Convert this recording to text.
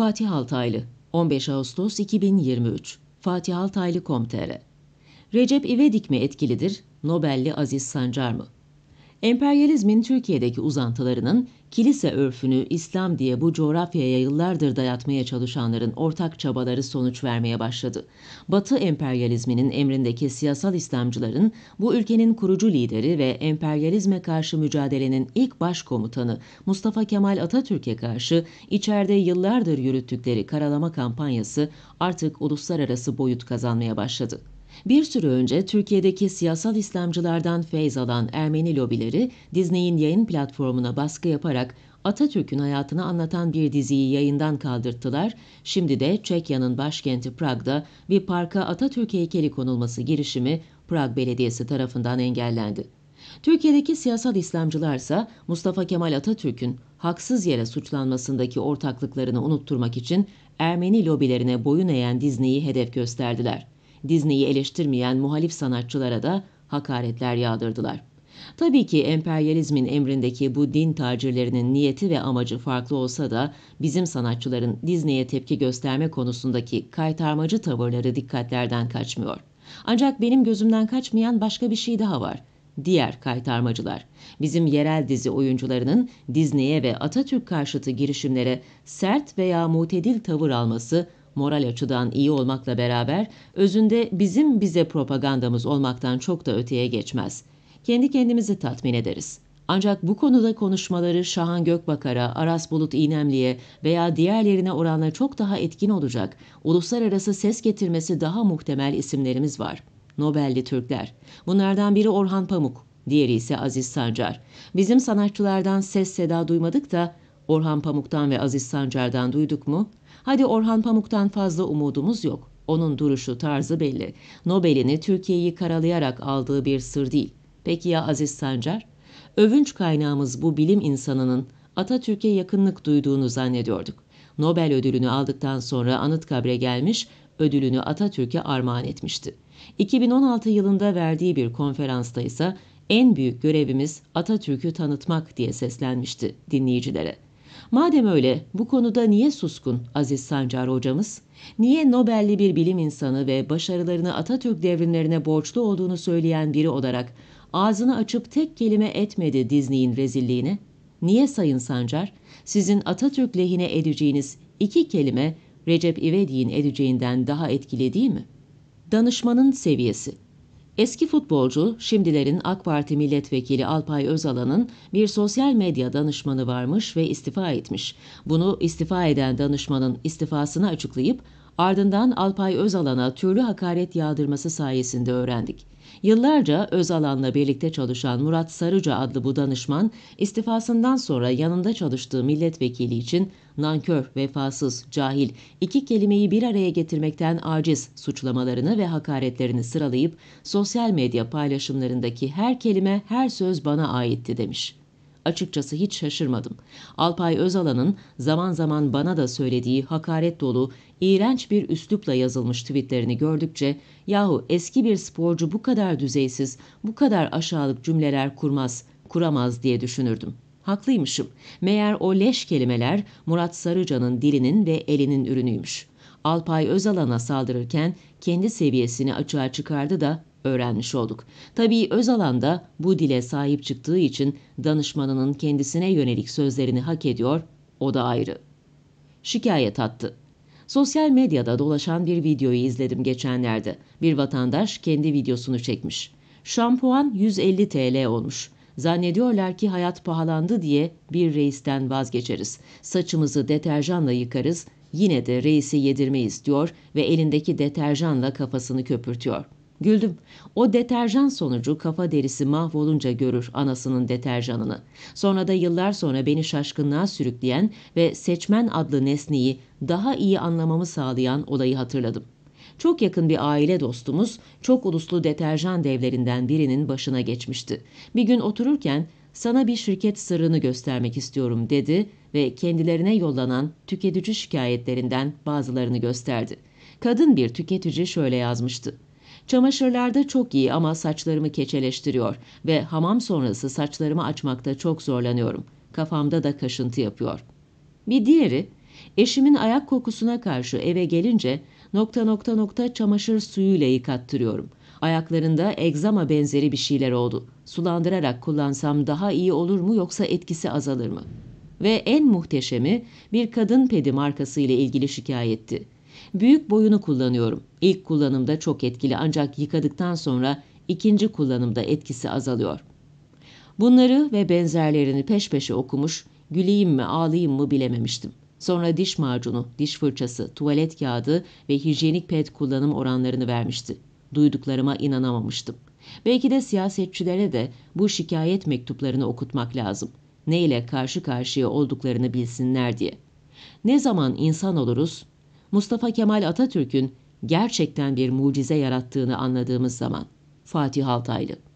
Fatih Altaylı 15 Ağustos 2023 Fatih Altaylı.com.tr Recep İvedik mi etkilidir, Nobelli Aziz Sancar mı? Emperyalizmin Türkiye'deki uzantılarının kilise örfünü İslam diye bu coğrafyaya yıllardır dayatmaya çalışanların ortak çabaları sonuç vermeye başladı. Batı emperyalizminin emrindeki siyasal İslamcıların bu ülkenin kurucu lideri ve emperyalizme karşı mücadelenin ilk başkomutanı Mustafa Kemal Atatürk'e karşı içeride yıllardır yürüttükleri karalama kampanyası artık uluslararası boyut kazanmaya başladı. Bir süre önce Türkiye'deki siyasal İslamcılardan feyz alan Ermeni lobileri Disney'in yayın platformuna baskı yaparak Atatürk'ün hayatını anlatan bir diziyi yayından kaldırttılar. Şimdi de Çekya'nın başkenti Prag'da bir parka Atatürk heykeli konulması girişimi Prag Belediyesi tarafından engellendi. Türkiye'deki siyasal İslamcılarsa Mustafa Kemal Atatürk'ün haksız yere suçlanmasındaki ortaklıklarını unutturmak için Ermeni lobilerine boyun eğen Disney'i hedef gösterdiler. Disney'i eleştirmeyen muhalif sanatçılara da hakaretler yağdırdılar. Tabii ki emperyalizmin emrindeki bu din tacirlerinin niyeti ve amacı farklı olsa da bizim sanatçıların Disney'e tepki gösterme konusundaki kaytarmacı tavırları dikkatlerden kaçmıyor. Ancak benim gözümden kaçmayan başka bir şey daha var. Diğer kaytarmacılar, bizim yerel dizi oyuncularının Disney'e ve Atatürk karşıtı girişimlere sert veya mutedil tavır alması moral açıdan iyi olmakla beraber özünde bizim bize propagandamız olmaktan çok da öteye geçmez. Kendi kendimizi tatmin ederiz. Ancak bu konuda konuşmaları Şahan Gökbakar'a, Aras Bulut İynemli'ye veya diğerlerine oranla çok daha etkin olacak, uluslararası ses getirmesi daha muhtemel isimlerimiz var. Nobelli Türkler. Bunlardan biri Orhan Pamuk, diğeri ise Aziz Sancar. Bizim sanatçılardan ses seda duymadık da Orhan Pamuk'tan ve Aziz Sancar'dan duyduk mu? Hadi Orhan Pamuk'tan fazla umudumuz yok. Onun duruşu, tarzı belli. Nobel'ini Türkiye'yi karalayarak aldığı bir sır değil. Peki ya Aziz Sancar? Övünç kaynağımız bu bilim insanının Atatürk'e yakınlık duyduğunu zannediyorduk. Nobel ödülünü aldıktan sonra Anıtkabir'e gelmiş, ödülünü Atatürk'e armağan etmişti. 2016 yılında verdiği bir konferansta ise en büyük görevimiz Atatürk'ü tanıtmak diye seslenmişti dinleyicilere. Madem öyle bu konuda niye suskun Aziz Sancar hocamız? Niye Nobel'li bir bilim insanı ve başarılarını Atatürk devrimlerine borçlu olduğunu söyleyen biri olarak ağzını açıp tek kelime etmedi Disney'in rezilliğini? Niye Sayın Sancar, sizin Atatürk lehine edeceğiniz iki kelime Recep İvedik'in edeceğinden daha etkili değil mi? Danışmanın seviyesi Eski futbolcu, şimdilerin AK Parti milletvekili Alpay Özalan'ın bir sosyal medya danışmanı varmış ve istifa etmiş. Bunu istifa eden danışmanın istifasını açıklayıp ardından Alpay Özalan'a türlü hakaret yağdırması sayesinde öğrendik. Yıllarca Özalan'la birlikte çalışan Murat Sarıca adlı bu danışman istifasından sonra yanında çalıştığı milletvekili için nankör, vefasız, cahil, iki kelimeyi bir araya getirmekten aciz suçlamalarını ve hakaretlerini sıralayıp sosyal medya paylaşımlarındaki her kelime, her söz bana aitti demiş. Açıkçası hiç şaşırmadım. Alpay Özalan'ın zaman zaman bana da söylediği hakaret dolu, iğrenç bir üslupla yazılmış tweetlerini gördükçe yahu eski bir sporcu bu kadar düzeysiz, bu kadar aşağılık cümleler kurmaz, kuramaz diye düşünürdüm.'' Haklıymışım. Meğer o leş kelimeler Murat Sarıcan'ın dilinin ve elinin ürünüymüş. Alpay Özalan'a saldırırken kendi seviyesini açığa çıkardı da öğrenmiş olduk. Tabii Özalan da bu dile sahip çıktığı için danışmanının kendisine yönelik sözlerini hak ediyor, o da ayrı. Şikayet attı. Sosyal medyada dolaşan bir videoyu izledim geçenlerde. Bir vatandaş kendi videosunu çekmiş. Şampuan 150 TL olmuş. Zannediyorlar ki hayat pahalandı diye bir reisten vazgeçeriz. Saçımızı deterjanla yıkarız, yine de reisi yedirmeyiz diyor ve elindeki deterjanla kafasını köpürtüyor. Güldüm. O deterjan sonucu kafa derisi mahvolunca görür anasının deterjanını. Sonra da yıllar sonra beni şaşkınlığa sürükleyen ve seçmen adlı nesneyi daha iyi anlamamı sağlayan olayı hatırladım.'' çok yakın bir aile dostumuz çok uluslu deterjan devlerinden birinin başına geçmişti. Bir gün otururken sana bir şirket sırrını göstermek istiyorum dedi ve kendilerine yollanan tüketici şikayetlerinden bazılarını gösterdi. Kadın bir tüketici şöyle yazmıştı. Çamaşırlarda çok iyi ama saçlarımı keçeleştiriyor ve hamam sonrası saçlarımı açmakta çok zorlanıyorum. Kafamda da kaşıntı yapıyor. Bir diğeri, eşimin ayak kokusuna karşı eve gelince nokta nokta nokta çamaşır suyuyla yıkattırıyorum. Ayaklarında egzama benzeri bir şeyler oldu. Sulandırarak kullansam daha iyi olur mu yoksa etkisi azalır mı? Ve en muhteşemi bir kadın pedi markası ile ilgili şikayetti. Büyük boyunu kullanıyorum. İlk kullanımda çok etkili ancak yıkadıktan sonra ikinci kullanımda etkisi azalıyor. Bunları ve benzerlerini peş peşe okumuş, güleyim mi ağlayayım mı bilememiştim. Sonra diş macunu, diş fırçası, tuvalet kağıdı ve hijyenik pet kullanım oranlarını vermişti. Duyduklarıma inanamamıştım. Belki de siyasetçilere de bu şikayet mektuplarını okutmak lazım. Ne ile karşı karşıya olduklarını bilsinler diye. Ne zaman insan oluruz? Mustafa Kemal Atatürk'ün gerçekten bir mucize yarattığını anladığımız zaman. Fatih Altaylı